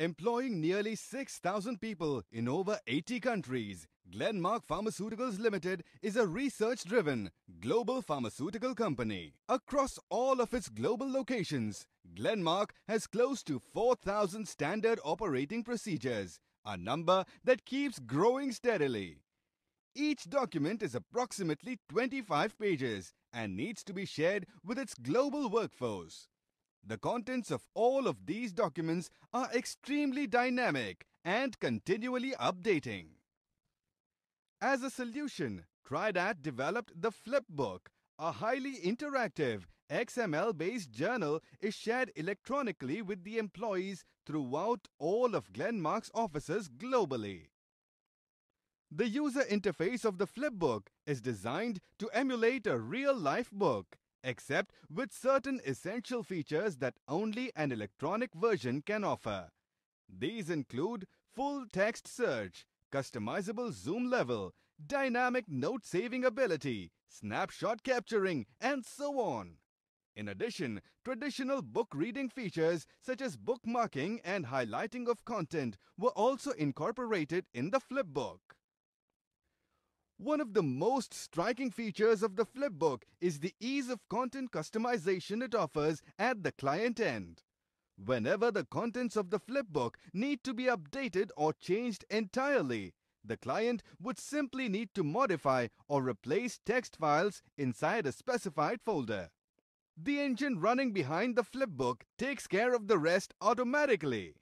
employing nearly 6,000 people in over 80 countries. Glenmark Pharmaceuticals Limited is a research driven global pharmaceutical company. Across all of its global locations, Glenmark has close to 4,000 standard operating procedures, a number that keeps growing steadily. Each document is approximately 25 pages and needs to be shared with its global workforce. The contents of all of these documents are extremely dynamic and continually updating. As a solution, Tridat developed the Flipbook, a highly interactive XML-based journal is shared electronically with the employees throughout all of Glenmark's offices globally. The user interface of the Flipbook is designed to emulate a real-life book except with certain essential features that only an electronic version can offer. These include full text search, customizable zoom level, dynamic note saving ability, snapshot capturing, and so on. In addition, traditional book reading features such as bookmarking and highlighting of content were also incorporated in the flipbook. One of the most striking features of the flipbook is the ease of content customization it offers at the client end. Whenever the contents of the flipbook need to be updated or changed entirely, the client would simply need to modify or replace text files inside a specified folder. The engine running behind the flipbook takes care of the rest automatically.